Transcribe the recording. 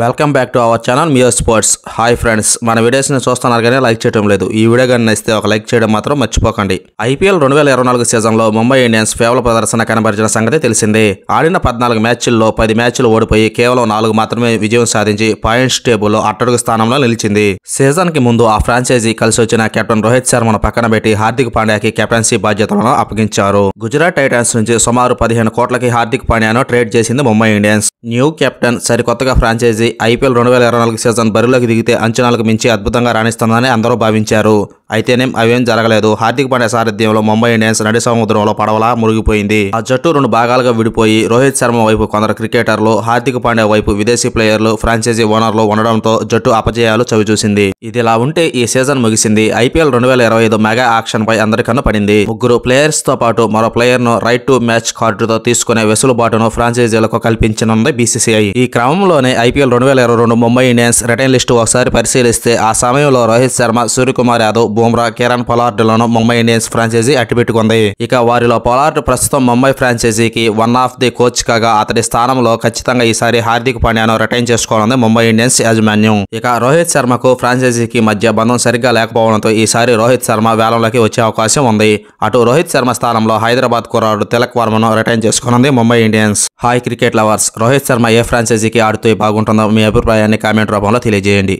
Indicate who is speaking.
Speaker 1: welcome back to our channel Mio sports hi friends మన వీడియోస్ని చూస్తున్నారు కానీ లైక్ చేయడం లేదు ఈ వీడియో కానీ నచ్చితే ఒక లైక్ చేయడం మాత్రం మర్చిపోకండి ఐపీఎల్ రెండు వేల ఇరవై నాలుగు సీజన్లో ముంబై ఇండియన్స్ ఫేవల ప్రదర్శన కనబరిచిన సంగతి తెలిసిందే ఆడిన పద్నాలుగు మ్యాచ్ల్లో పది మ్యాచ్లు ఓడిపోయి కేవలం నాలుగు మాత్రమే విజయం సాధించి పాయింట్స్ టేబుల్లో అట్టడుగు స్థానంలో నిలిచింది సీజన్కి ముందు ఆ ఫ్రాంచైజీ కలిసి వచ్చిన కెప్టెన్ రోహిత్ శర్మను పక్కన పెట్టి హార్దిక్ పాండ్యాకి కెప్టెన్సీ బాధ్యతలను అప్పగించారు గుజరాత్ టైటాన్స్ నుంచి సుమారు పదిహేను కోట్లకి హార్దిక్ పాండ్యాను ట్రేడ్ చేసింది ముంబై ఇండియన్స్ న్యూ కెప్టెన్ సరికొత్తగా ఫ్రాంచైజీ ఐపీఎల్ రెండు వేల ఇరవై నాలుగు సీజన్ బరిలోకి దిగితే అంచనాలకు మించి అద్భుతంగా రాణిస్తుందని అందరూ భావించారు అయితేనేం అవేం జరగలేదు హార్దిక్ పాండ్యా సారథ్యంలో ముంబై ఇండియన్స్ నడి సముద్రంలో పడవలా మురిగిపోయింది ఆ జట్టు రెండు భాగాలుగా విడిపోయి రోహిత్ శర్మ వైపు కొందరు క్రికెటర్లు హార్దిక్ పాండ్యా వైపు విదేశీ ప్లేయర్లు ఫ్రాంచైజీ ఓనర్లు ఉండడంతో జట్టు అపజయాలు చవిచూసింది ఇదిలా ఉంటే ఈ సీజన్ ముగిసింది ఐపీఎల్ రెండు వేల ఇరవై ఐదు మెగా ఆక్షన్ పై అందరికన్నా పడింది ముగ్గురు ప్లేయర్స్ తో పాటు మరో ప్లేయర్ ను రైట్ టు మ్యాచ్ కార్డుతో తీసుకునే వెసులుబాటును ఫ్రాంచైజీలకు కల్పించనుంది బీసీసీఐ ఈ క్రమంలోనే ఐపీఎల్ రెండు వేల ఇరవై రెండు ముంబై ఇండియన్స్ రిటైన్ లిస్టు ఒకసారి పరిశీలిస్తే ఆ సమయంలో రోహిత్ శర్మ సూర్యకుమార్ యాదవ్ బుమ్రా కిరణ్ లను ముంబై ఇండియన్స్ ఫ్రాంచైజీ అట్టిపెట్టుకుంది ఇక వారిలో పొలార్డ్ ప్రస్తుతం ముంబై ఫ్రాంచైజీకి వన్ ఆఫ్ ది కోచ్ కాగా అతడి స్థానంలో ఖచ్చితంగా ఈసారి హార్దిక్ పాండ్యాను రిటైన్ చేసుకోనుంది ముంబై ఇండియన్స్ యాజమాన్యం ఇక రోహిత్ శర్మకు ఫ్రాంచైజీకి మధ్య బంధం సరిగ్గా లేకపోవడంతో ఈసారి రోహిత్ శర్మ వేలంలోకి వచ్చే అవకాశం ఉంది అటు రోహిత్ శర్మ స్థానంలో హైదరాబాద్ కురాడు తిలక్ వర్మను రిటైన్ చేసుకున్నది Mumbai Indians hi cricket lovers Rohit Sharma ఏ ఫ్రాంచైజీకి ఆడుతూ బాగుంటుందో మీ అభిప్రాయాన్ని కామెంట్ రూపంలో తెలియజేయండి